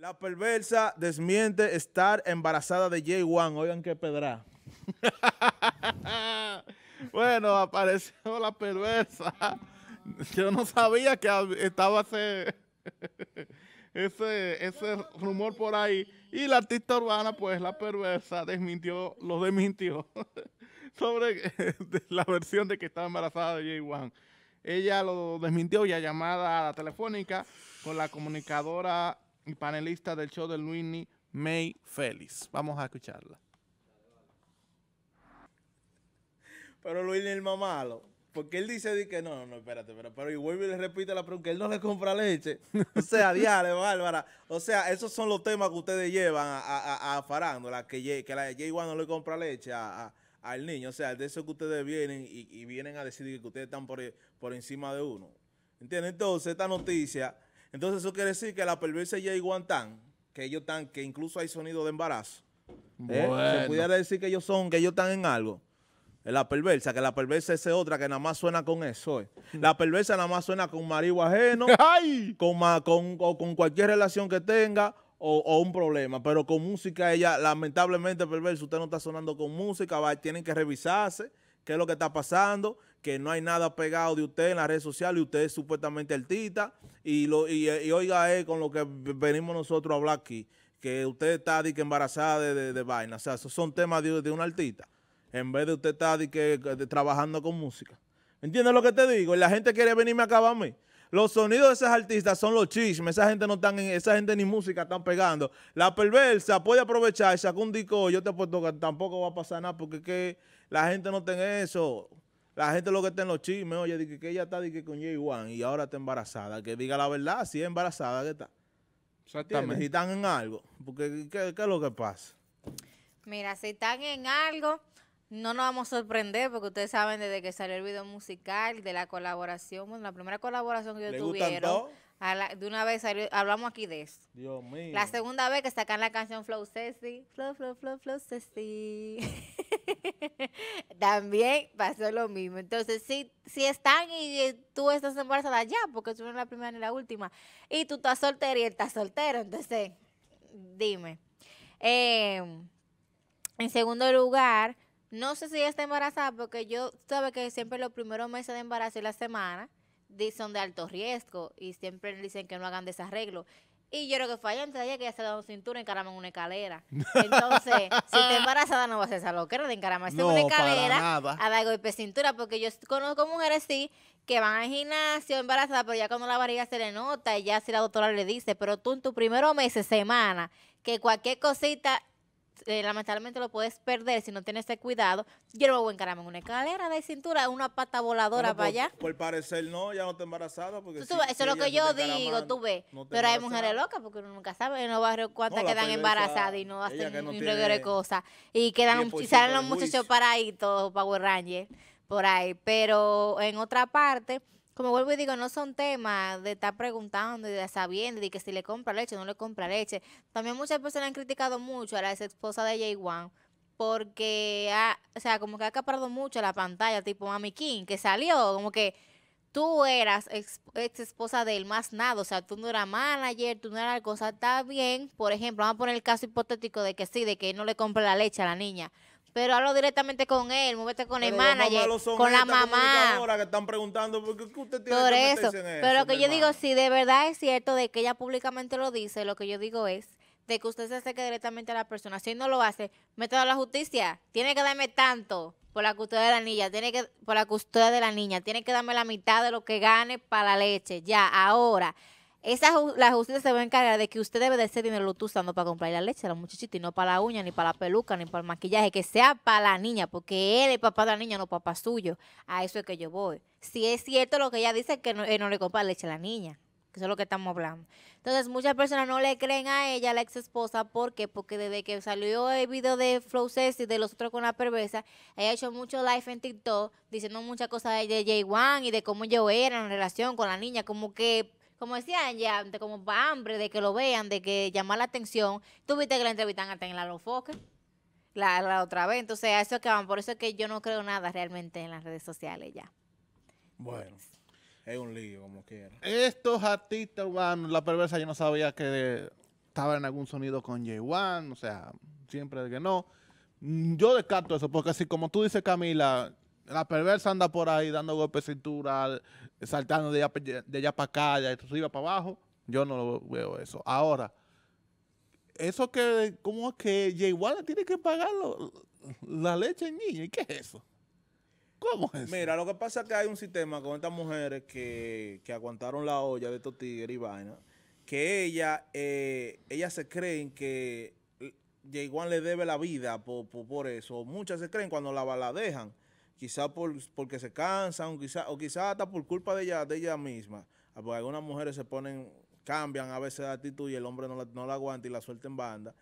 La perversa desmiente estar embarazada de Jay Wan. Oigan qué pedra. bueno, apareció la perversa. Yo no sabía que estaba ese, ese, rumor por ahí. Y la artista urbana, pues la perversa, desmintió, lo desmintió sobre la versión de que estaba embarazada de Jay Wan. Ella lo desmintió ya llamada a la telefónica con la comunicadora y panelista del show de Luini, May Félix. Vamos a escucharla. Pero Luis es el más malo. Porque él dice que no, no, espérate, pero, pero y vuelve y le repite la pregunta, él no le compra leche. O sea, diale, Bárbara. O sea, esos son los temas que ustedes llevan a, a, a que, que la J1 no le compra leche al niño. O sea, de eso que ustedes vienen y, vienen a decir que ustedes están por, por encima de uno. ¿Entiendes? Entonces, esta noticia entonces eso quiere decir que la perversa y Guantán, que ellos están, que incluso hay sonido de embarazo. ¿eh? Se pudiera decir que ellos son, que ellos están en algo. La perversa, que la perversa es otra que nada más suena con eso. ¿eh? Mm. La perversa nada más suena con marido ajeno, Con, con, con cualquier relación que tenga o, un problema. Pero con música, ella, lamentablemente, perversa, usted no está sonando con música, va, tienen que revisarse qué es lo que está pasando que no hay nada pegado de usted en la red social y usted es supuestamente artista y, lo, y, oiga con lo que venimos nosotros a hablar aquí, que usted está que embarazada de, de, vaina, o sea, esos son temas de, de un artista, en vez de usted estar que, trabajando con música. ¿Entiendes lo que te digo? Y la gente quiere venirme a mí. Los sonidos de esas artistas son los chismes. Esa gente no están en, esa gente ni música están pegando. La perversa puede aprovechar y sacar un disco. Yo te puedo tocar tampoco va a pasar nada porque que la gente no tiene eso. La gente lo que está en los chismes, oye, que, ella está con Jay 1 y ahora está embarazada. Que diga la verdad, si es embarazada que está. si están en algo. Porque, ¿qué, es lo que pasa? Mira, si están en algo, no nos vamos a sorprender porque ustedes saben desde que salió el video musical de la colaboración, la primera colaboración que yo tuvieron de una vez hablamos aquí de eso. Dios mío. La segunda vez que sacan la canción Flow Ceci. Flow, Flow, Flow, Flow Ceci. También pasó lo mismo. Entonces, si, si están y tú estás embarazada ya, porque tú no eres la primera ni la última, y tú estás soltera y él está soltero, entonces, dime. Em, en segundo lugar, no sé si ella está embarazada, porque yo, sabes que siempre los primeros meses de embarazo y la semana, son de alto riesgo y siempre dicen que no hagan desarreglo. Y yo creo que fue antes de ayer que ya se da un cintura encaraman una escalera. Entonces, si te embarazada no vas a hacer lo que era de encaramarse en una escalera a dar golpe de cintura, porque yo conozco mujeres sí que van al gimnasio embarazada, pero ya cuando la barriga se le nota y ya si la doctora le dice, pero tú en tus primeros meses, semana, que cualquier cosita eh, lamentablemente lo puedes perder si no tienes ese cuidado. Yo no me voy a en una escalera de cintura, una pata voladora para allá. Por parecer no, ya no te embarazada. Porque eso es lo que yo digo, tú ves. pero hay mujeres locas porque uno nunca sabe en los barrios cuántas quedan embarazadas y no hacen no un de cosas. Y quedan y salen los muchachos para ahí, todos Power Rangers, por ahí. Pero en otra parte como vuelvo y digo, no son temas de estar preguntando y de sabiendo, de que si le compra leche o no le compra leche. También muchas personas han criticado mucho a la ex esposa de Jay Wan porque, ha, o sea, como que ha acaparado mucho la pantalla, tipo Mami King, que salió, como que tú eras ex, ex esposa del más nada, o sea, tú no eras manager, tú no eras cosa, está bien. Por ejemplo, vamos a poner el caso hipotético de que sí, de que no le compra la leche a la niña. Pero hablo directamente con él, muévete con el manager, con la mamá. que están preguntando por usted tiene que eso. pero que yo digo, si de verdad es cierto de que ella públicamente lo dice, lo que yo digo es de que usted se acerque directamente a la persona. Si no lo hace, mete a la justicia. Tiene que darme tanto por la custodia de la niña, tiene que por la custodia de la niña, tiene que darme la mitad de lo que gane para la leche, ya ahora. Esa la justicia se va a encargar de que usted debe de ser dinero lo usando para comprar la leche a la muchachita y no para la uña, ni para la peluca, ni para el maquillaje, que sea para la niña, porque él es papá de la niña, no papá suyo. A eso es que yo voy. Si es cierto lo que ella dice, que no, no le compra leche a la niña, que eso es lo que estamos hablando. Entonces, muchas personas no le creen a ella, la ex esposa, ¿por Porque desde que salió el video de Flow y de los otros con la perversa, ella ha hecho mucho live en TikTok diciendo muchas cosas de Jay Wan y de cómo yo era en relación con la niña, como que como decían ya, como para hambre, de que lo vean, de que llama la atención. Tuviste que la entrevistan hasta en la Lofoque, la, la otra vez. Entonces, a eso es que van. Por eso es que yo no creo nada realmente en las redes sociales ya. Bueno. Es un lío, como quiera. Estos artistas van, la perversa, yo no sabía que estaba en algún sonido con J1, o sea, siempre que no. Mm, yo descarto eso, porque así como tú dices, Camila, la perversa anda por ahí dando golpes cintura, saltando de allá, de allá para acá, de arriba para abajo. Yo no lo veo eso. Ahora, eso que, ¿cómo es que Jay tiene que pagar la leche en niño? ¿Y qué es eso? ¿Cómo es? Mira, lo que pasa es que hay un sistema con estas mujeres que, aguantaron la olla de estos tigres y vaina, que ella, eh, ellas se creen que Jay le debe la vida por, eso. Muchas se creen cuando la, la dejan quizá por, porque se cansan, quizá, o quizá hasta por culpa de ella, de ella misma. Ah, porque algunas mujeres se ponen, cambian a veces de actitud y el hombre no la, aguanta y la suelta en banda.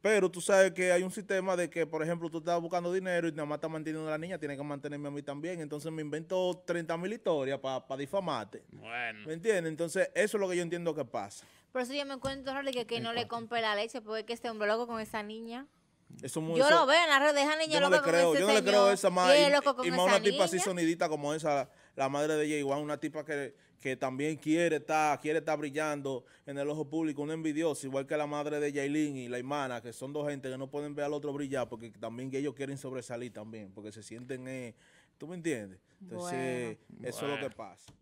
Pero tú sabes que hay un sistema de que, por ejemplo, tú estás buscando dinero y nada más estás manteniendo a la niña, tienes que mantenerme a mí también. Entonces me invento 30 mil historias para difamarte. Bueno. ¿Me entiendes? Entonces eso es lo que yo entiendo que pasa. Por eso yo me encuentro, que, que no le compre la leche, porque este hombre loco con esa niña yo lo veo en las redes, esa niña yo no le Yo no le creo a esa madre. Y, más una tipa así sonidita como esa, la madre de Jay una tipa que, que también quiere estar, quiere estar brillando en el ojo público, una envidiosa, igual que la madre de Jailin y la hermana, que son dos gente que no pueden ver al otro brillar porque también ellos quieren sobresalir también, porque se sienten, eh, ¿tú me entiendes? Entonces, eso es lo que pasa.